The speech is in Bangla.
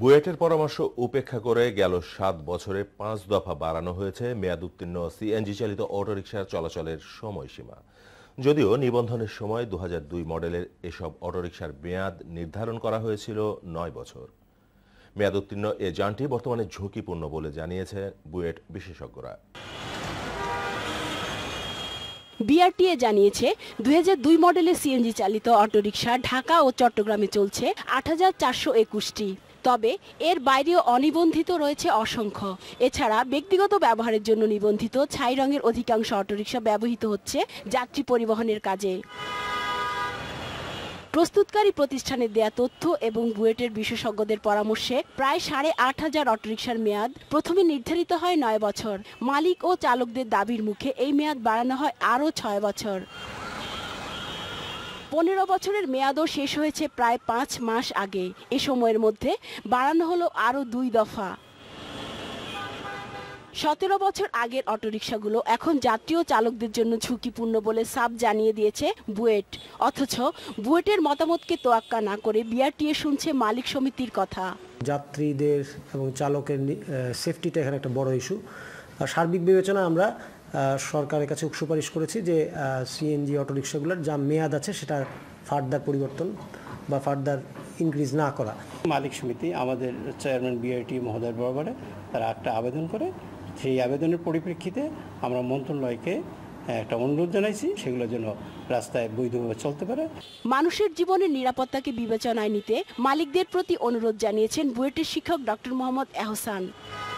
বুয়েটের পরামর্শ উপেক্ষা করে গেল সাত বছরে পাঁচ দফা বাড়ানো হয়েছে মেয়াদ উত্তীর্ণ সিএনজি চালিত অটোরিকশা চলাচলের সময়সীমা যদিও নিবন্ধনের সময় দু দুই মডেলের এসব অটোরিকশার মেয়াদ নির্ধারণ করা হয়েছিল নয় বছর মেয়াদ উত্তীর্ণ এ যানটি বর্তমানে ঝুঁকিপূর্ণ বলে জানিয়েছে বুয়েট বিশেষজ্ঞরা বিআরটিএ জানিয়েছে দুই মডেলের সিএনজি চালিত অটোরিকশা ঢাকা ও চট্টগ্রামে চলছে আট হাজার চারশো একুশটি তবে এর বাইরেও অনিবন্ধিত রয়েছে অসংখ্য এছাড়া ব্যক্তিগত ব্যবহারের জন্য নিবন্ধিত ছাই রঙের অধিকাংশ অটোরিকশা ব্যবহৃত হচ্ছে যাত্রী পরিবহনের কাজে প্রস্তুতকারী প্রতিষ্ঠানের দেয়া তথ্য এবং বুয়েটের বিশেষজ্ঞদের পরামর্শে প্রায় সাড়ে আট হাজার অটোরিকশার মেয়াদ প্রথমে নির্ধারিত হয় নয় বছর মালিক ও চালকদের দাবির মুখে এই মেয়াদ বাড়ানো হয় আরও ছয় বছর পনেরো বছরের মেয়াদও শেষ হয়েছে প্রায় পাঁচ মাস আগে এ সময়ের মধ্যে বাড়ানো হলো আরও দুই দফা সতেরো বছর আগের অটোরিকশাগুলো এখন জাতীয় চালকদের জন্য ঝুঁকিপূর্ণ বলে সাব জানিয়ে দিয়েছে বুয়েট অথচ বুয়েটের মতামতকে তোয়াক্কা না করে বিআরটিএ শুনছে মালিক সমিতির কথা যাত্রীদের এবং চালকের সেফটিটা এখানে একটা বড় ইস্যু আর সার্বিক বিবেচনা আমরা সরকারের কাছে সুপারিশ করেছি যে সিএনজি অটোরিক্সাগুলোর যা মেয়াদ আছে সেটা ফার্দার পরিবর্তন বা ফার্দার ইনক্রিজ না করা মালিক সমিতি আমাদের চেয়ারম্যান বিআইটি মহোদয় বরাবরে তারা একটা আবেদন করে সেই আবেদনের পরিপ্রেক্ষিতে আমরা মন্ত্রণালয়কে একটা অনুরোধ জানাইছি সেগুলোর জন্য রাস্তায় বৈধভাবে চলতে পারে মানুষের জীবনের নিরাপত্তাকে বিবেচনায় নিতে মালিকদের প্রতি অনুরোধ জানিয়েছেন বুয়েটের শিক্ষক ডক্টর মোহাম্মদ এহসান